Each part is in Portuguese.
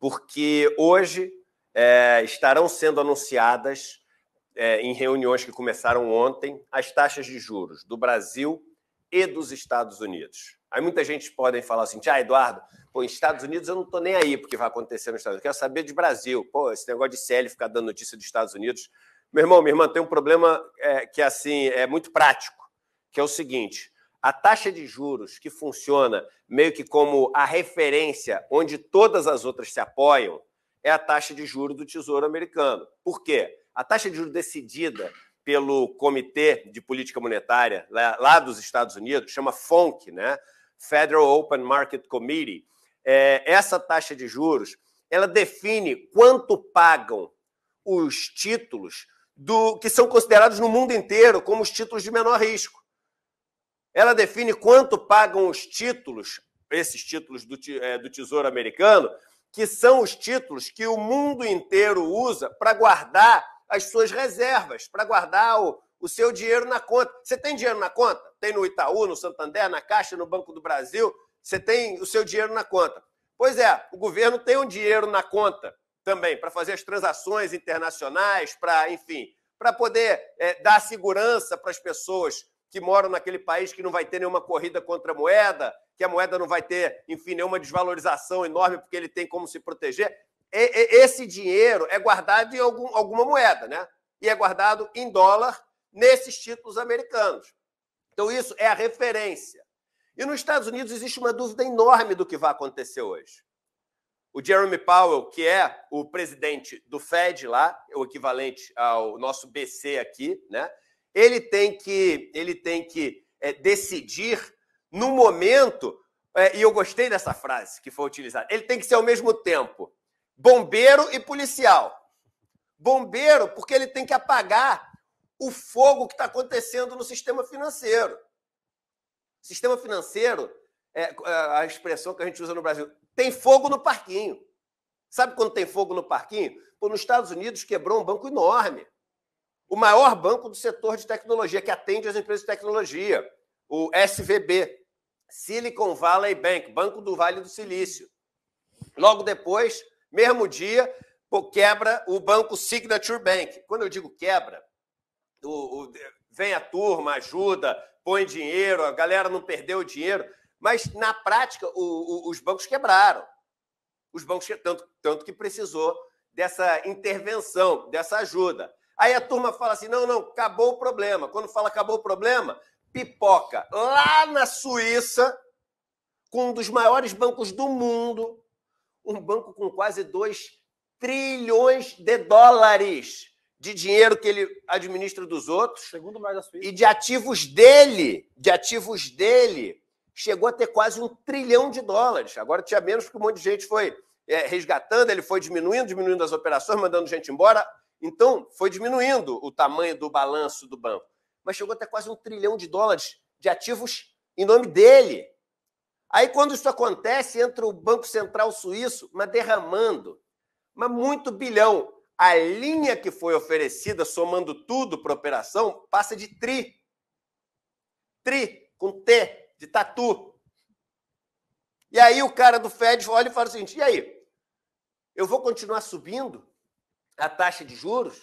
porque hoje é, estarão sendo anunciadas, é, em reuniões que começaram ontem, as taxas de juros do Brasil e dos Estados Unidos. Aí muita gente pode falar assim, ah, Eduardo, pô, Estados Unidos eu não estou nem aí porque vai acontecer nos Estados Unidos, eu quero saber de Brasil. Pô, esse negócio de CL ficar dando notícia dos Estados Unidos. Meu irmão, minha irmã, tem um problema é, que é assim é muito prático, que é o seguinte, a taxa de juros, que funciona meio que como a referência onde todas as outras se apoiam, é a taxa de juros do Tesouro Americano. Por quê? A taxa de juros decidida pelo Comitê de Política Monetária lá, dos Estados Unidos, chama FONC, né? Federal Open Market Committee. É, essa taxa de juros, ela define quanto pagam os títulos do que são considerados no mundo inteiro como os títulos de menor risco. Ela define quanto pagam os títulos, esses títulos do, é, do Tesouro Americano, que são os títulos que o mundo inteiro usa para guardar as suas reservas, para guardar o, o seu dinheiro na conta. Você tem dinheiro na conta? Tem no Itaú, no Santander, na Caixa, no Banco do Brasil. Você tem o seu dinheiro na conta. Pois é, o governo tem um dinheiro na conta também para fazer as transações internacionais, para, enfim, para poder é, dar segurança para as pessoas que moram naquele país que não vai ter nenhuma corrida contra a moeda, que a moeda não vai ter, enfim, nenhuma desvalorização enorme porque ele tem como se proteger. E, e, esse dinheiro é guardado em algum, alguma moeda, né? E é guardado em dólar nesses títulos americanos. Então, isso é a referência. E nos Estados Unidos existe uma dúvida enorme do que vai acontecer hoje. O Jeremy Powell, que é o presidente do Fed lá, o equivalente ao nosso BC aqui, né? ele tem que, ele tem que é, decidir no momento, é, e eu gostei dessa frase que foi utilizada, ele tem que ser ao mesmo tempo bombeiro e policial. Bombeiro, porque ele tem que apagar o fogo que está acontecendo no sistema financeiro. sistema financeiro, é, é a expressão que a gente usa no Brasil, tem fogo no parquinho. Sabe quando tem fogo no parquinho? Pô, nos Estados Unidos quebrou um banco enorme o maior banco do setor de tecnologia, que atende as empresas de tecnologia, o SVB, Silicon Valley Bank, Banco do Vale do Silício. Logo depois, mesmo dia, quebra o banco Signature Bank. Quando eu digo quebra, o, o, vem a turma, ajuda, põe dinheiro, a galera não perdeu o dinheiro, mas na prática o, os bancos quebraram. Os bancos tanto, tanto que precisou dessa intervenção, dessa ajuda. Aí a turma fala assim: não, não, acabou o problema. Quando fala acabou o problema, pipoca. Lá na Suíça, com um dos maiores bancos do mundo, um banco com quase 2 trilhões de dólares de dinheiro que ele administra dos outros. Segundo mais da Suíça. E de ativos dele, de ativos dele, chegou a ter quase um trilhão de dólares. Agora tinha menos porque um monte de gente foi é, resgatando, ele foi diminuindo, diminuindo as operações, mandando gente embora. Então, foi diminuindo o tamanho do balanço do banco. Mas chegou até quase um trilhão de dólares de ativos em nome dele. Aí, quando isso acontece, entra o Banco Central Suíço, mas derramando, mas muito bilhão. A linha que foi oferecida, somando tudo para operação, passa de tri. Tri, com T, de tatu. E aí o cara do Fed olha e fala o seguinte: e aí? Eu vou continuar subindo? a taxa de juros,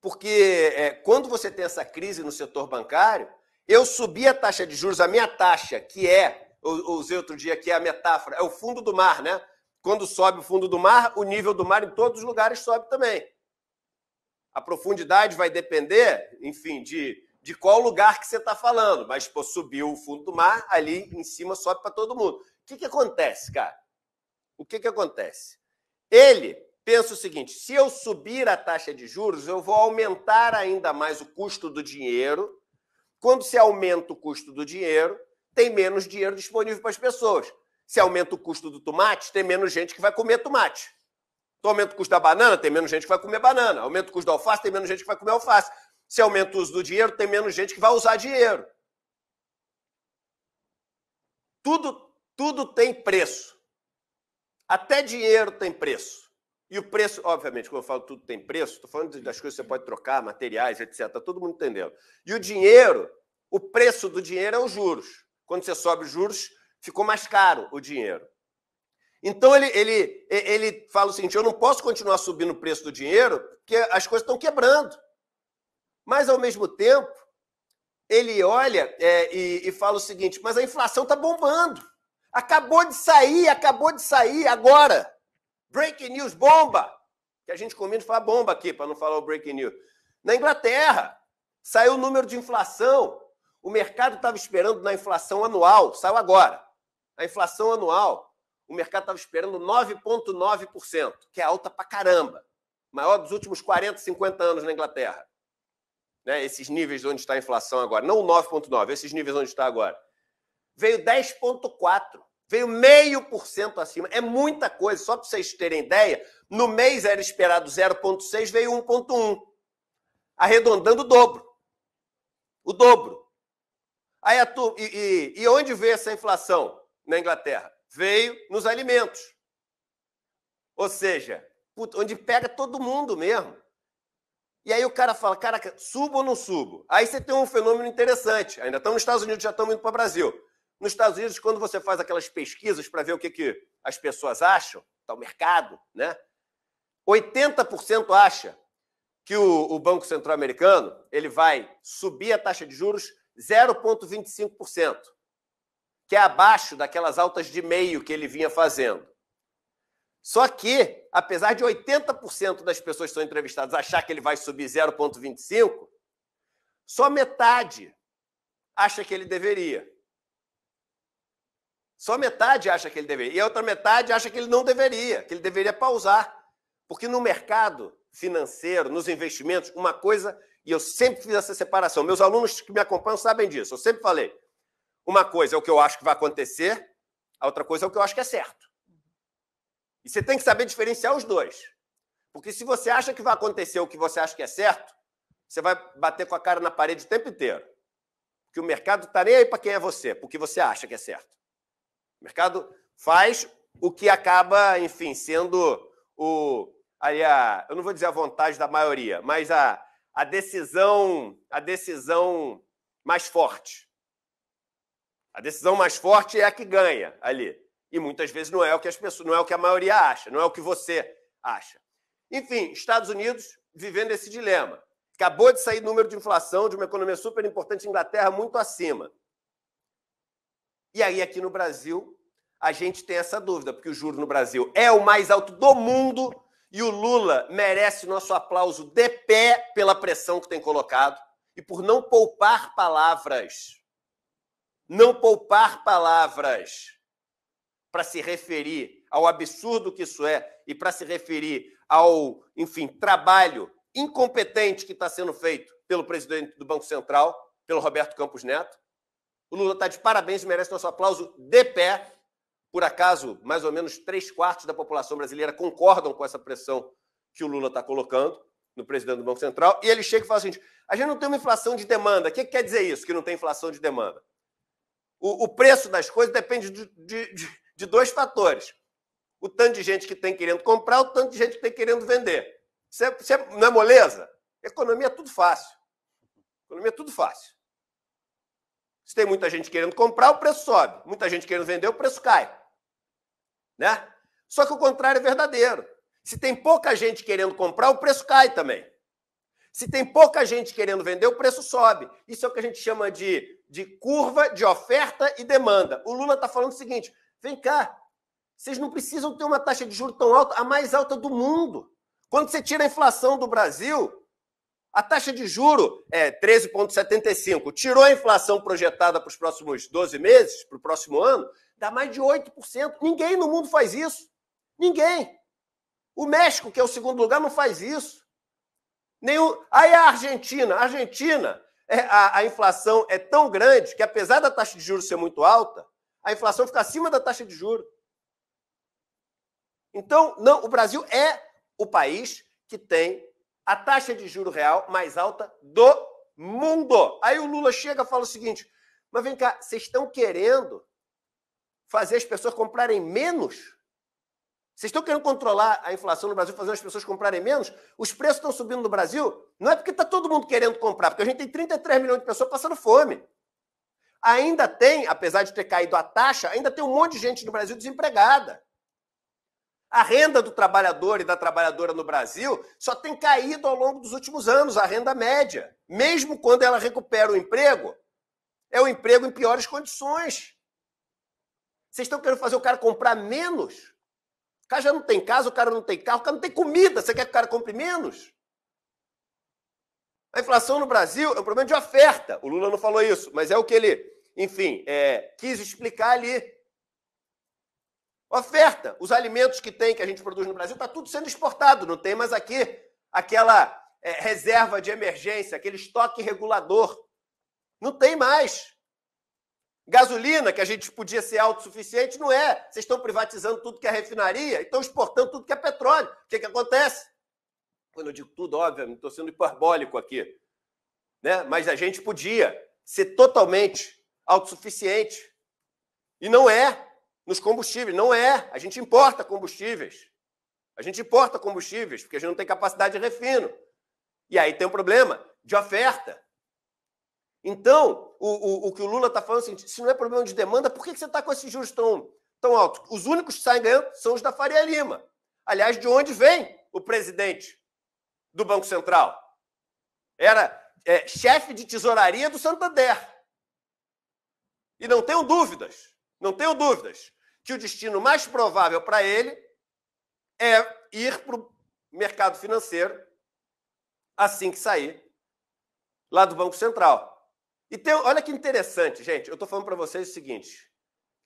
porque é, quando você tem essa crise no setor bancário, eu subi a taxa de juros, a minha taxa, que é, eu usei outro dia, que é a metáfora, é o fundo do mar, né? Quando sobe o fundo do mar, o nível do mar em todos os lugares sobe também. A profundidade vai depender, enfim, de, de qual lugar que você está falando, mas pô, subiu o fundo do mar, ali em cima sobe para todo mundo. O que, que acontece, cara? O que, que acontece? Ele pensa o seguinte: se eu subir a taxa de juros, eu vou aumentar ainda mais o custo do dinheiro. Quando se aumenta o custo do dinheiro, tem menos dinheiro disponível para as pessoas. Se aumenta o custo do tomate, tem menos gente que vai comer tomate. Se então, aumenta o custo da banana, tem menos gente que vai comer banana. Aumenta o custo da alface, tem menos gente que vai comer alface. Se aumenta o uso do dinheiro, tem menos gente que vai usar dinheiro. Tudo, tudo tem preço. Até dinheiro tem preço. E o preço, obviamente, quando eu falo tudo tem preço, estou falando das coisas que você pode trocar, materiais, etc. Tá todo mundo entendendo. E o dinheiro, o preço do dinheiro é os juros. Quando você sobe os juros, ficou mais caro o dinheiro. Então ele, ele, ele fala o seguinte: eu não posso continuar subindo o preço do dinheiro, porque as coisas estão quebrando. Mas, ao mesmo tempo, ele olha é, e, e fala o seguinte: mas a inflação está bombando. Acabou de sair, acabou de sair agora. Breaking news, bomba! Que a gente combina falar bomba aqui, para não falar o breaking news. Na Inglaterra, saiu o número de inflação. O mercado estava esperando na inflação anual, saiu agora. A inflação anual, o mercado estava esperando 9,9%, que é alta para caramba. Maior dos últimos 40, 50 anos na Inglaterra. Né? Esses níveis onde está a inflação agora. Não o 9,9, esses níveis onde está agora. Veio 10,4%. Veio meio por cento acima. É muita coisa. Só para vocês terem ideia, no mês era esperado 0,6, veio 1,1. Arredondando o dobro. O dobro. Aí a tu... e, e, e onde veio essa inflação na Inglaterra? Veio nos alimentos. Ou seja, onde pega todo mundo mesmo. E aí o cara fala, caraca, subo ou não subo? Aí você tem um fenômeno interessante. Ainda estamos nos Estados Unidos, já estamos indo para o Brasil. Nos Estados Unidos, quando você faz aquelas pesquisas para ver o que, que as pessoas acham, tá o mercado, né? 80% acha que o, o Banco Central Americano ele vai subir a taxa de juros 0,25%, que é abaixo daquelas altas de meio que ele vinha fazendo. Só que, apesar de 80% das pessoas que são entrevistadas achar que ele vai subir 0,25%, só metade acha que ele deveria. Só metade acha que ele deveria. E a outra metade acha que ele não deveria, que ele deveria pausar. Porque no mercado financeiro, nos investimentos, uma coisa, e eu sempre fiz essa separação. Meus alunos que me acompanham sabem disso. Eu sempre falei: uma coisa é o que eu acho que vai acontecer, a outra coisa é o que eu acho que é certo. E você tem que saber diferenciar os dois. Porque se você acha que vai acontecer o que você acha que é certo, você vai bater com a cara na parede o tempo inteiro. Porque o mercado está nem aí para quem é você, porque você acha que é certo. O mercado faz o que acaba, enfim, sendo o. Aí a, eu não vou dizer a vontade da maioria, mas a, a decisão a decisão mais forte. A decisão mais forte é a que ganha ali. E muitas vezes não é o que as pessoas, não é o que a maioria acha, não é o que você acha. Enfim, Estados Unidos vivendo esse dilema. Acabou de sair número de inflação de uma economia super importante, Inglaterra muito acima. E aí, aqui no Brasil, a gente tem essa dúvida, porque o juro no Brasil é o mais alto do mundo e o Lula merece nosso aplauso de pé pela pressão que tem colocado e por não poupar palavras. Não poupar palavras para se referir ao absurdo que isso é e para se referir ao, enfim, trabalho incompetente que está sendo feito pelo presidente do Banco Central, pelo Roberto Campos Neto, o Lula está de parabéns e merece nosso aplauso de pé. Por acaso, mais ou menos três quartos da população brasileira concordam com essa pressão que o Lula está colocando no presidente do Banco Central. E ele chega e fala assim: a gente não tem uma inflação de demanda. O que, que quer dizer isso, que não tem inflação de demanda? O, o preço das coisas depende de, de, de, de dois fatores o tanto de gente que tem querendo comprar, o tanto de gente que tem querendo vender. Isso, é, isso é, não é moleza? Economia é tudo fácil. Economia é tudo fácil. Se tem muita gente querendo comprar, o preço sobe. Muita gente querendo vender, o preço cai. Né? Só que o contrário é verdadeiro. Se tem pouca gente querendo comprar, o preço cai também. Se tem pouca gente querendo vender, o preço sobe. Isso é o que a gente chama de, de curva de oferta e demanda. O Lula está falando o seguinte: vem cá, vocês não precisam ter uma taxa de juros tão alta, a mais alta do mundo. Quando você tira a inflação do Brasil, a taxa de juro é 13,75. Tirou a inflação projetada para os próximos 12 meses, para o próximo ano, dá mais de 8%. Ninguém no mundo faz isso. Ninguém. O México, que é o segundo lugar, não faz isso. Nenhum... Aí a Argentina. A Argentina, é, a, a inflação é tão grande que, apesar da taxa de juros ser muito alta, a inflação fica acima da taxa de juros. Então, não, o Brasil é o país que tem a taxa de juro real mais alta do mundo. Aí o Lula chega e fala o seguinte: mas vem cá, vocês estão querendo fazer as pessoas comprarem menos? Vocês estão querendo controlar a inflação no Brasil, fazendo as pessoas comprarem menos? Os preços estão subindo no Brasil? Não é porque está todo mundo querendo comprar, porque a gente tem 33 milhões de pessoas passando fome. Ainda tem, apesar de ter caído a taxa, ainda tem um monte de gente no Brasil desempregada. A renda do trabalhador e da trabalhadora no Brasil só tem caído ao longo dos últimos anos, a renda média. Mesmo quando ela recupera o emprego, é o emprego em piores condições. Vocês estão querendo fazer o cara comprar menos? O cara já não tem casa, o cara não tem carro, o cara não tem comida. Você quer que o cara compre menos? A inflação no Brasil é um problema de oferta. O Lula não falou isso, mas é o que ele, enfim, é, quis explicar ali. Oferta. Os alimentos que tem, que a gente produz no Brasil, está tudo sendo exportado. Não tem mais aqui aquela é, reserva de emergência, aquele estoque regulador. Não tem mais. Gasolina, que a gente podia ser autossuficiente, não é. Vocês estão privatizando tudo que é refinaria, estão exportando tudo que é petróleo. O que, que acontece? Quando eu digo tudo, óbvio, não estou sendo hiperbólico aqui. Né? Mas a gente podia ser totalmente autossuficiente. E não é nos combustíveis. Não é. A gente importa combustíveis. A gente importa combustíveis, porque a gente não tem capacidade de refino. E aí tem um problema de oferta. Então, o, o, o que o Lula está falando é seguinte: se não é problema de demanda, por que, você está com esses juros tão, tão altos? Os únicos que saem ganhando são os da Faria Lima. Aliás, de onde vem o presidente do Banco Central? Era é, chefe de tesouraria do Santander. E não tenho dúvidas não tenho dúvidas que o destino mais provável para ele é ir para o mercado financeiro assim que sair lá do Banco Central. E tem, olha que interessante, gente. Eu estou falando para vocês o seguinte: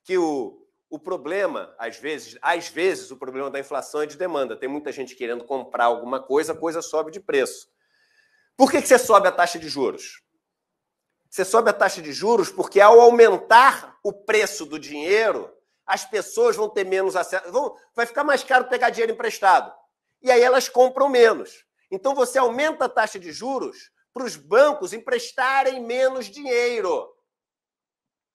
que o, o problema, às vezes, às vezes, o problema da inflação é de demanda. Tem muita gente querendo comprar alguma coisa, a coisa sobe de preço. Por que, que você sobe a taxa de juros? Você sobe a taxa de juros porque, ao aumentar o preço do dinheiro, as pessoas vão ter menos acesso. Vão, vai ficar mais caro pegar dinheiro emprestado. E aí elas compram menos. Então você aumenta a taxa de juros para os bancos emprestarem menos dinheiro.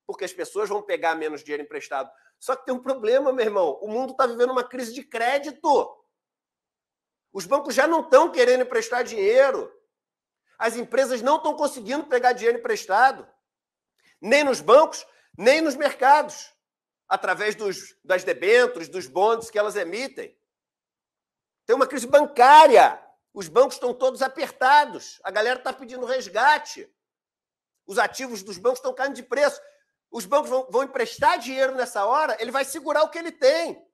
Porque as pessoas vão pegar menos dinheiro emprestado. Só que tem um problema, meu irmão. O mundo está vivendo uma crise de crédito. Os bancos já não estão querendo emprestar dinheiro. As empresas não estão conseguindo pegar dinheiro emprestado, nem nos bancos, nem nos mercados, através dos, das debêntures, dos bondes que elas emitem. Tem uma crise bancária. Os bancos estão todos apertados. A galera está pedindo resgate. Os ativos dos bancos estão caindo de preço. Os bancos vão, vão emprestar dinheiro nessa hora, ele vai segurar o que ele tem.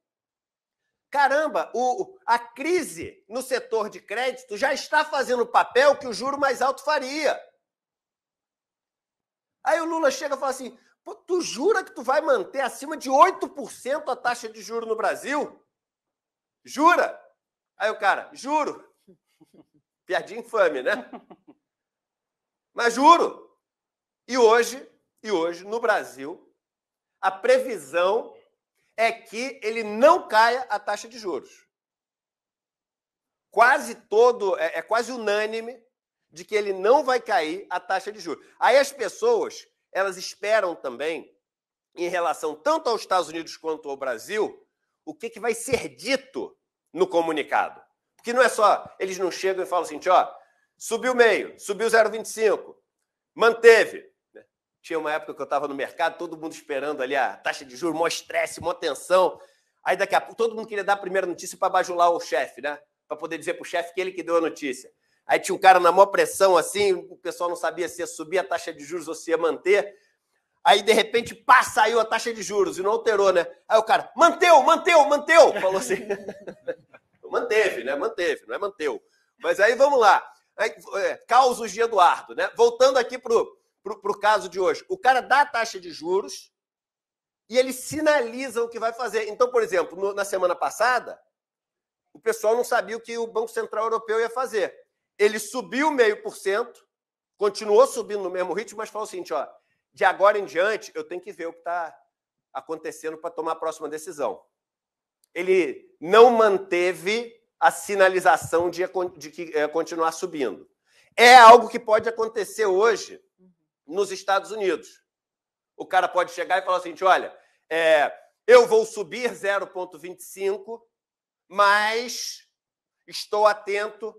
Caramba, o, a crise no setor de crédito já está fazendo o papel que o juro mais alto faria. Aí o Lula chega e fala assim: tu jura que tu vai manter acima de 8% a taxa de juro no Brasil? Jura? Aí o cara, juro. Piadinha infame, né? Mas juro. E hoje, e hoje no Brasil, a previsão é que ele não caia a taxa de juros. Quase todo, é, é quase unânime de que ele não vai cair a taxa de juros. Aí as pessoas, elas esperam também, em relação tanto aos Estados Unidos quanto ao Brasil, o que, que vai ser dito no comunicado. Porque não é só, eles não chegam e falam assim, ó, subiu meio, subiu 0,25, manteve, tinha uma época que eu estava no mercado, todo mundo esperando ali a taxa de juros, mó estresse, mó tensão. Aí daqui a pouco todo mundo queria dar a primeira notícia para bajular o chefe, né? Para poder dizer para o chefe que ele que deu a notícia. Aí tinha um cara na maior pressão assim, o pessoal não sabia se ia subir a taxa de juros ou se ia manter. Aí, de repente, pá, saiu a taxa de juros e não alterou, né? Aí o cara, manteu, manteu, manteu! Falou assim. Manteve, né? Manteve, não é manteu. Mas aí vamos lá. Aí, é, causos de Eduardo, né? Voltando aqui pro para o caso de hoje. O cara dá a taxa de juros e ele sinaliza o que vai fazer. Então, por exemplo, no, na semana passada, o pessoal não sabia o que o Banco Central Europeu ia fazer. Ele subiu meio por cento, continuou subindo no mesmo ritmo, mas falou o seguinte: ó, de agora em diante, eu tenho que ver o que está acontecendo para tomar a próxima decisão. Ele não manteve a sinalização de, de que é, continuar subindo. É algo que pode acontecer hoje nos Estados Unidos. O cara pode chegar e falar assim: olha, é, eu vou subir 0,25, mas estou atento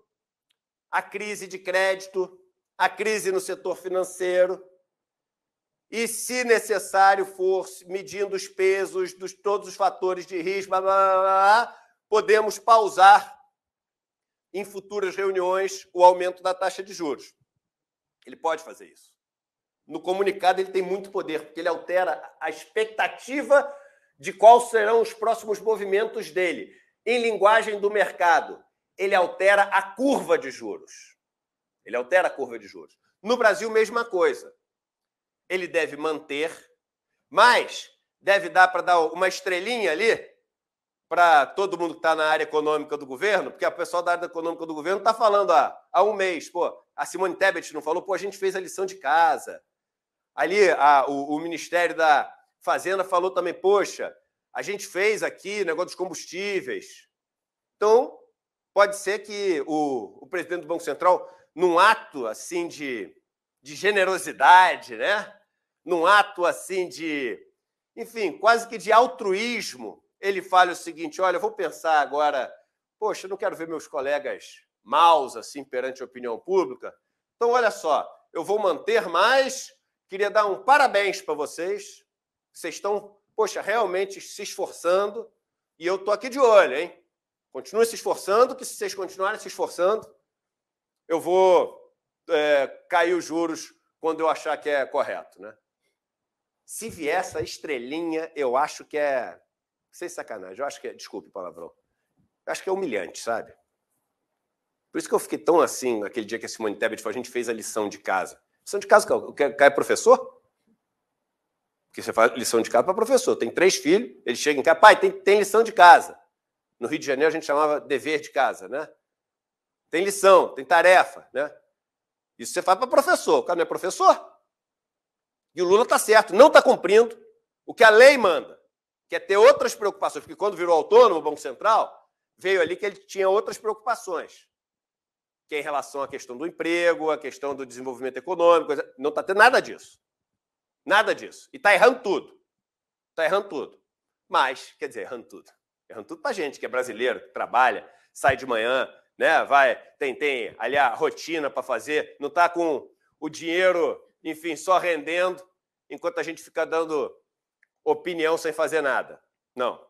à crise de crédito, à crise no setor financeiro. E, se necessário for, medindo os pesos dos todos os fatores de risco, blá, blá, blá, podemos pausar em futuras reuniões o aumento da taxa de juros. Ele pode fazer isso no comunicado ele tem muito poder, porque ele altera a expectativa de quais serão os próximos movimentos dele. Em linguagem do mercado, ele altera a curva de juros. Ele altera a curva de juros. No Brasil, mesma coisa. Ele deve manter, mas deve dar para dar uma estrelinha ali para todo mundo que está na área econômica do governo, porque a pessoa da área econômica do governo está falando há, ah, há um mês, pô, a Simone Tebet não falou, pô, a gente fez a lição de casa, ali a, o, o, Ministério da Fazenda falou também, poxa, a gente fez aqui negócio dos combustíveis. Então, pode ser que o, o presidente do Banco Central, num ato assim de, de generosidade, né? num ato assim de, enfim, quase que de altruísmo, ele fala o seguinte: olha, eu vou pensar agora, poxa, eu não quero ver meus colegas maus assim perante a opinião pública. Então, olha só, eu vou manter mais Queria dar um parabéns para vocês. Vocês estão, poxa, realmente se esforçando. E eu estou aqui de olho, hein? Continue se esforçando, que se vocês continuarem se esforçando, eu vou é, cair os juros quando eu achar que é correto, né? Se vier essa estrelinha, eu acho que é. Sem sacanagem, eu acho que é. Desculpe palavrão. Eu acho que é humilhante, sabe? Por isso que eu fiquei tão assim naquele dia que a Simone Tebet falou, a gente fez a lição de casa. Lição de casa, é o cara é, é professor? Porque você faz lição de casa para professor. Tem três filhos, ele chega em casa, pai, tem, tem lição de casa. No Rio de Janeiro a gente chamava dever de casa, né? Tem lição, tem tarefa, né? Isso você faz para professor. O cara não é professor? E o Lula está certo, não está cumprindo o que a lei manda, que é ter outras preocupações. Porque quando virou autônomo, o Banco Central, veio ali que ele tinha outras preocupações que é em relação à questão do emprego, à questão do desenvolvimento econômico. Não está tendo nada disso. Nada disso. E está errando tudo. Está errando tudo. Mas, quer dizer, errando tudo. Errando tudo para gente que é brasileiro, que trabalha, sai de manhã, né? Vai, tem, tem ali a rotina para fazer, não está com o dinheiro, enfim, só rendendo, enquanto a gente fica dando opinião sem fazer nada. Não.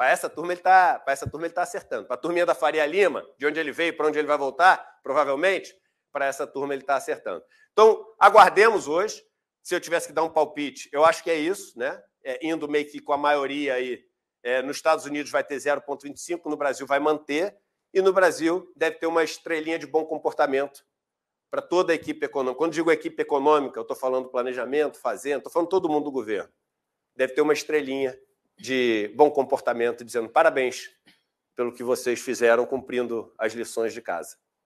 Para essa turma ele está, para essa turma ele tá acertando. Para a turminha da Faria Lima, de onde ele veio, para onde ele vai voltar, provavelmente, para essa turma ele está acertando. Então, aguardemos hoje. Se eu tivesse que dar um palpite, eu acho que é isso, né? É, indo meio que com a maioria aí. É, nos Estados Unidos vai ter 0,25, no Brasil vai manter, e no Brasil deve ter uma estrelinha de bom comportamento para toda a equipe econômica. Quando digo equipe econômica, eu estou falando planejamento, fazenda, estou falando todo mundo do governo. Deve ter uma estrelinha de bom comportamento, dizendo parabéns pelo que vocês fizeram cumprindo as lições de casa.